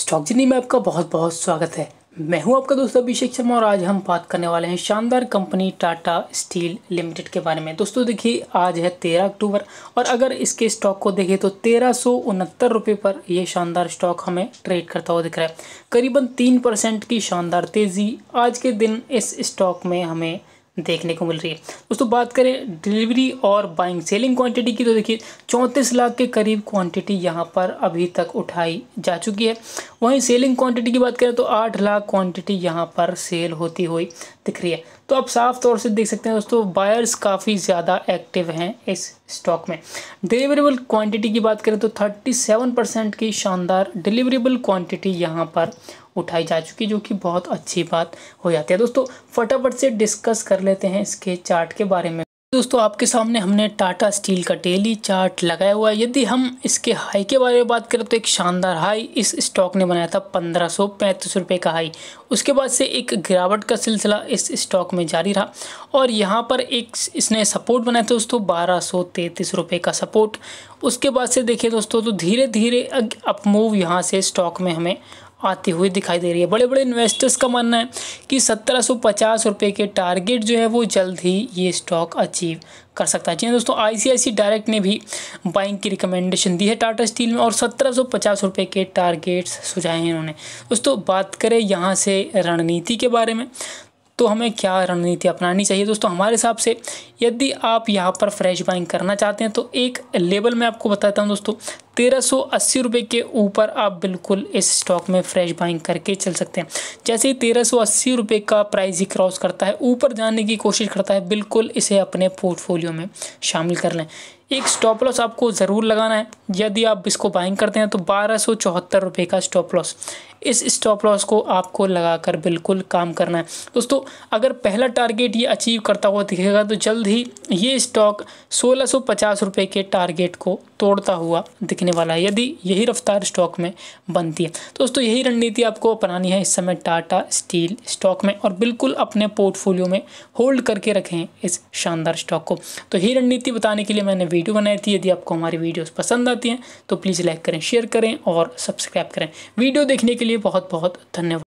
stock journey में आपका बहुत बहुत स्वागत है मैं हूं आपका दोस्त अभिषेक शर्मा और आज हम बात करने वाले हैं शानदार कंपनी टाटा स्टील लिमिटेड के बारे में दोस्तों देखिए आज है तेरह अक्टूबर और अगर इसके स्टॉक को देखें तो तेरह सौ उनहत्तर रुपये पर यह शानदार स्टॉक हमें ट्रेड करता हुआ दिख रहा है करीबन तीन परसेंट की शानदार तेज़ी आज के दिन इस स्टॉक में हमें देखने को मिल रही है दोस्तों बात करें डिलीवरी और बाइंग सेलिंग क्वांटिटी की तो देखिए चौंतीस लाख के करीब क्वांटिटी यहाँ पर अभी तक उठाई जा चुकी है वहीं सेलिंग क्वांटिटी की बात करें तो आठ लाख क्वांटिटी यहाँ पर सेल होती हुई दिख रही है तो आप साफ तौर से देख सकते हैं दोस्तों बायर्स काफ़ी ज़्यादा एक्टिव हैं इस स्टॉक में डिलीवरेबल क्वान्टिटी की बात करें तो थर्टी परसेंट की शानदार डिलीवरेबल क्वान्टिटी यहाँ पर उठाई जा चुकी जो कि बहुत अच्छी बात हो जाती है दोस्तों फटाफट से डिस्कस कर लेते हैं इसके चार्ट के बारे में दोस्तों आपके सामने हमने टाटा स्टील का डेली चार्ट लगाया हुआ है यदि हम इसके हाई के बारे में बात करें तो एक शानदार हाई इस स्टॉक ने बनाया था पंद्रह सौ पैंतीस रुपये का हाई उसके बाद से एक गिरावट का सिलसिला इस स्टॉक में जारी रहा और यहाँ पर एक इसने सपोर्ट बनाया था दोस्तों बारह सौ तैंतीस रुपये का सपोर्ट उसके बाद से देखिए दोस्तों तो धीरे धीरे अपमूव यहाँ से स्टॉक में हमें आती हुई दिखाई दे रही है बड़े बड़े इन्वेस्टर्स का मानना है कि सत्रह सौ पचास रुपये के टारगेट जो है वो जल्द ही ये स्टॉक अचीव कर सकता है जी हाँ दोस्तों आईसीआईसी डायरेक्ट ने भी बाइंग की रिकमेंडेशन दी है टाटा स्टील में और सत्रह सौ पचास रुपये के टारगेट्स सुझाए हैं इन्होंने दोस्तों बात करें यहाँ से रणनीति के बारे में तो हमें क्या रणनीति अपनानी चाहिए दोस्तों हमारे हिसाब से यदि आप यहाँ पर फ्रेश बाइंग करना चाहते हैं तो एक लेवल मैं आपको बताता हूँ दोस्तों तेरह सौ अस्सी रुपये के ऊपर आप बिल्कुल इस स्टॉक में फ्रेश बाइंग करके चल सकते हैं जैसे ही तेरह सौ अस्सी रुपये का प्राइस ही क्रॉस करता है ऊपर जाने की कोशिश करता है बिल्कुल इसे अपने पोर्टफोलियो में शामिल कर लें एक स्टॉप लॉस आपको ज़रूर लगाना है यदि आप इसको बाइंग करते हैं तो बारह सौ चौहत्तर रुपये का स्टॉप लॉस इस स्टॉप लॉस को आपको लगाकर बिल्कुल काम करना है दोस्तों अगर पहला टारगेट ये अचीव करता हुआ दिखेगा तो जल्द ही ये स्टॉक सोलह सौ पचास के टारगेट को तोड़ता हुआ दिखने वाला है यदि यही रफ्तार स्टॉक में बनती है तो दोस्तों यही रणनीति आपको अपनानी है इस समय टाटा स्टील स्टॉक में और बिल्कुल अपने पोर्टफोलियो में होल्ड करके रखें इस शानदार स्टॉक को तो यही रणनीति बताने के लिए मैंने वीडियो बनाई थी यदि आपको हमारी वीडियोज़ पसंद आती हैं तो प्लीज़ लाइक करें शेयर करें और सब्सक्राइब करें वीडियो देखने के लिए बहुत बहुत धन्यवाद